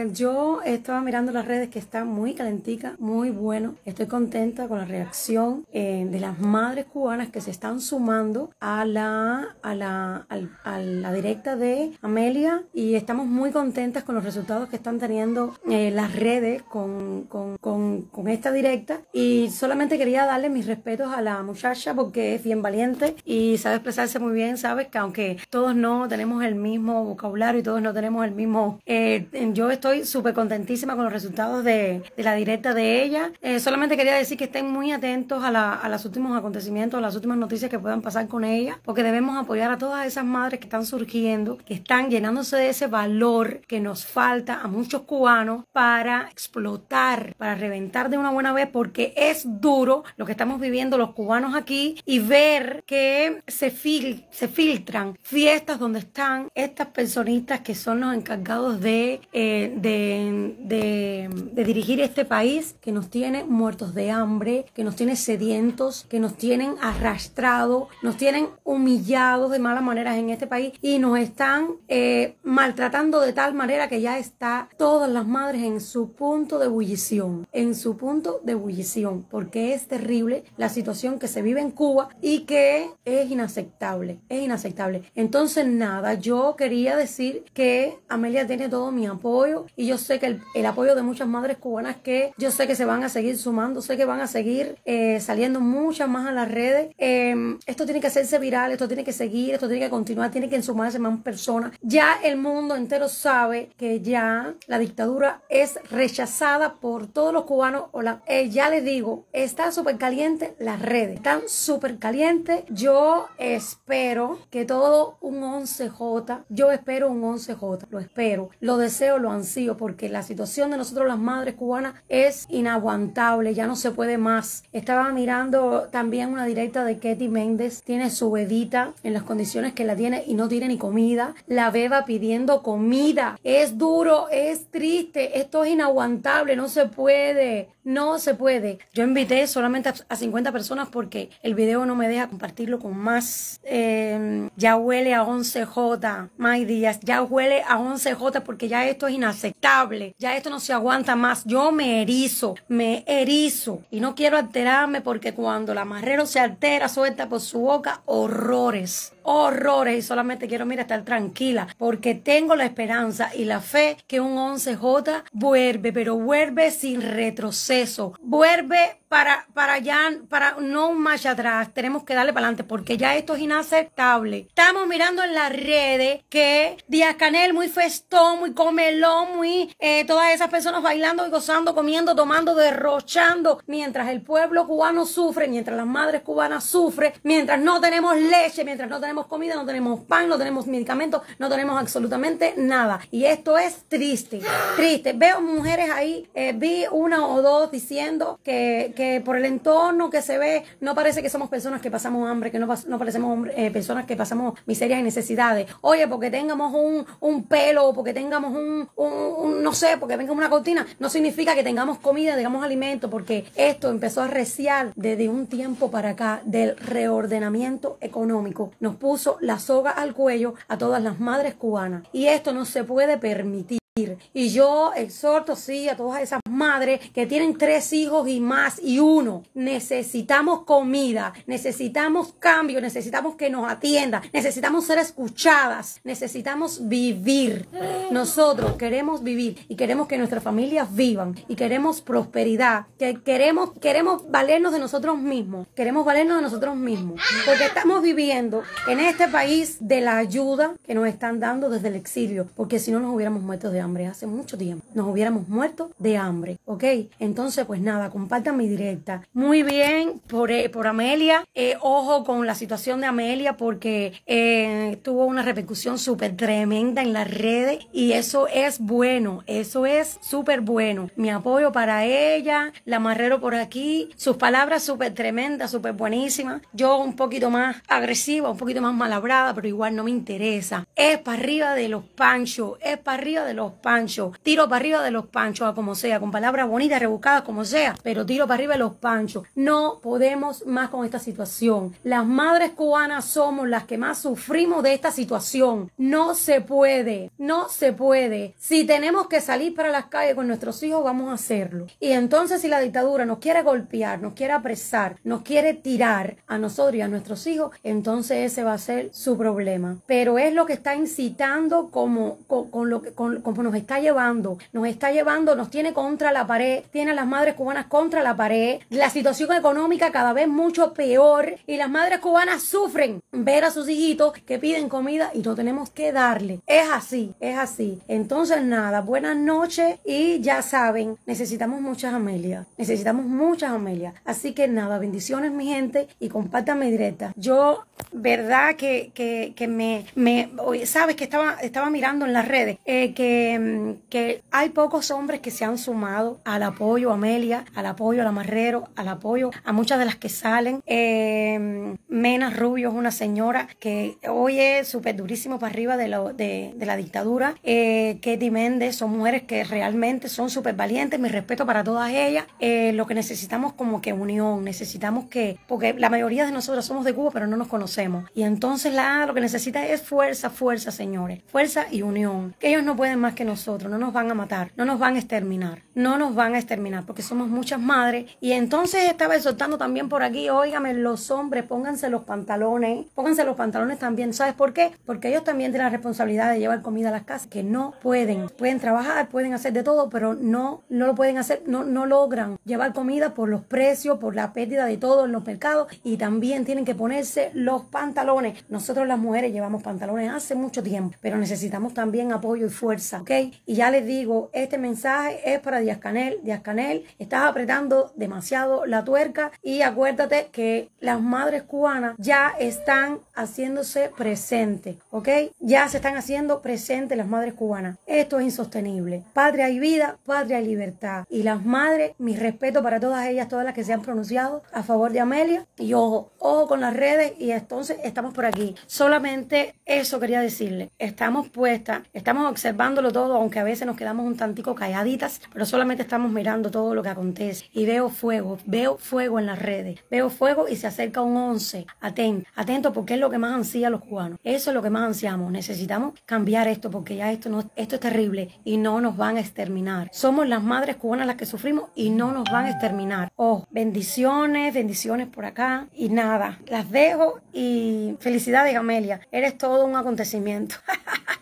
Eh, yo estaba mirando las redes que están muy calentica, muy bueno. Estoy contenta con la reacción eh, de las madres cubanas que se están sumando a la, a la, a la directa de Amelia y estamos muy contentas con los resultados que están teniendo eh, las redes con, con, con, con, esta directa y solamente quería darle mis respetos a la muchacha porque es bien valiente y sabe expresarse muy bien, sabes que aunque todos no tenemos el mismo vocabulario y todos no tenemos el mismo... yo estoy estoy súper contentísima con los resultados de, la directa de ella. Eh, solamente quería decir que estén muy atentos a, la, los últimos acontecimientos, a las últimas noticias que puedan pasar con ella, porque debemos apoyar a todas esas madres que están surgiendo, que están llenándose de ese valor que nos falta a muchos cubanos para explotar, para reventar de una buena vez, porque es duro lo que estamos viviendo los cubanos aquí y ver que se, se filtran fiestas donde están estas personitas que son los encargados de, eh, de, dirigir este país que nos tiene muertos de hambre, que nos tiene sedientos, que nos tienen arrastrados, nos tienen humillados de malas maneras en este país y nos están eh, maltratando de tal manera que ya está todas las madres en su punto de ebullición, en su punto de bullición... porque es terrible la situación que se vive en Cuba y que es inaceptable, es inaceptable. Entonces, nada, yo quería decir que Amelia tiene todo mi apoyo, y yo sé que el, el, apoyo de muchas madres cubanas que yo sé que se van a seguir sumando, sé que van a seguir eh, saliendo muchas más a las redes. Em, esto tiene que hacerse viral, esto tiene que seguir, esto tiene que continuar, tiene que sumarse más personas. Ya el mundo entero sabe que ya la dictadura es rechazada por todos los cubanos. O eh, ya les digo, están súper caliente las redes, están súper calientes. Yo espero que todo un 11J, yo espero un 11J, lo espero, lo deseo, lo ansío porque la situación de nosotros las madres cubanas es inaguantable, ya no se puede más. Estaba mirando también una directa de Katie Méndez, tiene su bebita en las condiciones que la tiene y no tiene ni comida, la beba pidiendo comida. Es duro, es triste, esto es inaguantable, no se puede, no se puede. Yo invité solamente a 50 personas porque el video no me deja compartirlo con más. Em, ya huele a 11J, my Díaz ya huele a 11J porque ya esto es inaceptable ya esto no se aguanta más. Yo me erizo, me erizo. Y no quiero alterarme porque cuando la marrero se altera, suelta por su boca horrores horrores y solamente quiero, mira, estar tranquila porque tengo la esperanza y la fe que un 11J vuelve, pero vuelve sin retroceso, vuelve para, para para no más atrás, tenemos que darle para adelante porque ya esto es inaceptable. Estamos mirando en las redes que Díaz Canel muy festón, muy comelón, muy eh, todas esas personas bailando y gozando, comiendo, tomando, derrochando, mientras el pueblo cubano sufre, mientras las madres cubanas sufren, mientras no tenemos leche, mientras no tenemos comida, no tenemos pan, no tenemos medicamentos, no tenemos absolutamente nada. Y esto es triste, triste. Veo mujeres ahí, eh, vi una o dos diciendo que, por el entorno que se ve, no parece que somos personas que pasamos hambre, que no, no parecemos eh, personas que pasamos miseria y necesidades. Oye, porque tengamos un, pelo, porque tengamos un, un, no sé, porque tengamos una cortina, no significa que tengamos comida, tengamos alimento, porque esto empezó a reciar desde un tiempo para acá del reordenamiento económico. Nos puso la soga al cuello a todas las madres cubanas. Y esto no se puede permitir. Y yo exhorto, sí, a todas esas madres que tienen tres hijos y más y uno. Necesitamos comida, necesitamos cambio, necesitamos que nos atienda, necesitamos ser escuchadas, necesitamos vivir. Nosotros queremos vivir y queremos que nuestras familias vivan y queremos prosperidad, que queremos, queremos valernos de nosotros mismos, queremos valernos de nosotros mismos, porque estamos viviendo en este país de la ayuda que nos están dando desde el exilio, porque si no nos hubiéramos muerto de hambre hace mucho tiempo. Nos hubiéramos muerto de hambre, ¿ok? Entonces, pues nada, compartan mi directa. Muy bien por, eh, por Amelia. Eh, ojo con la situación de Amelia porque eh, tuvo una repercusión súper tremenda en las redes y eso es bueno, eso es súper bueno. Mi apoyo para ella, la Marrero por aquí, sus palabras súper tremendas, súper buenísimas. Yo un poquito más agresiva, un poquito más malabrada, pero igual no me interesa. Es para arriba de los panchos, es para arriba de los panchos tiro para arriba de los panchos, a como sea, con palabras bonitas, rebuscadas, como sea, pero tiro para arriba de los panchos. No podemos más con esta situación. Las madres cubanas somos las que más sufrimos de esta situación. No se puede, no se puede. Si tenemos que salir para las calles con nuestros hijos, vamos a hacerlo. Y entonces si la dictadura nos quiere golpear, nos quiere apresar, nos quiere tirar a nosotros y a nuestros hijos, entonces ese va a ser su problema. Pero es lo que está incitando como, con, lo que, con, está llevando, nos está llevando, nos tiene contra la pared, tiene a las madres cubanas contra la pared, la situación económica cada vez mucho peor y las madres cubanas sufren ver a sus hijitos que piden comida y no tenemos que darle. Es así, es así. Entonces nada, buenas noches y ya saben, necesitamos muchas Amelia, necesitamos muchas Amelia. Así que nada, bendiciones mi gente y compártame directa. Yo, verdad que, que, que me, me, sabes que estaba, estaba mirando en las redes eh, que mm, Mm, que hay pocos hombres que se han sumado al apoyo a Amelia, al apoyo a la Marrero, al apoyo a muchas de las que salen. Eh, Mena Rubio es una señora que hoy es súper durísimo para arriba de, la dictadura. Eh, Katie Méndez son mujeres que realmente son súper valientes. Mi respeto para todas ellas. Eh, lo que necesitamos como que unión, necesitamos que, porque la mayoría de nosotros somos de Cuba, pero no nos conocemos. Y entonces la lo que necesita es fuerza, fuerza, señores. Fuerza y unión. ellos no pueden más que nosotros, no nos van a matar, no nos van a exterminar no nos van a exterminar porque somos muchas madres. Y entonces estaba exhortando también por aquí, óigame, los hombres, pónganse los pantalones, pónganse los pantalones también. ¿Sabes por qué? Porque ellos también tienen la responsabilidad de llevar comida a las casas, que no pueden. Pueden trabajar, pueden hacer de todo, pero no, no lo pueden hacer, no, no logran llevar comida por los precios, por la pérdida de todo en los mercados y también tienen que ponerse los pantalones. Nosotros las mujeres llevamos pantalones hace mucho tiempo, pero necesitamos también apoyo y fuerza, ¿ok? Y ya les digo, este mensaje es para de Canel, Díaz Canel, estás apretando demasiado la tuerca y acuérdate que las madres cubanas ya están haciéndose presentes, ¿ok? Ya se están haciendo presentes las madres cubanas. Esto es insostenible. Patria y vida, patria y libertad. Y las madres, mi respeto para todas ellas, todas las que se han pronunciado a favor de Amelia. Y ojo, ojo con las redes y entonces estamos por aquí. Solamente eso quería decirle. Estamos puestas, estamos observándolo todo, aunque a veces nos quedamos un tantico calladitas, pero solamente estamos mirando todo lo que acontece. Y veo fuego, veo fuego en las redes, veo fuego y se acerca un 11. Atento, atento porque es lo que más ansía los cubanos. Eso es lo que más ansiamos. Necesitamos cambiar esto porque ya esto, no, esto es terrible y no nos van a exterminar. Somos las madres cubanas las que sufrimos y no nos van a exterminar. Oh, bendiciones, bendiciones por acá y nada. Las dejo y felicidades Amelia. Eres todo un acontecimiento.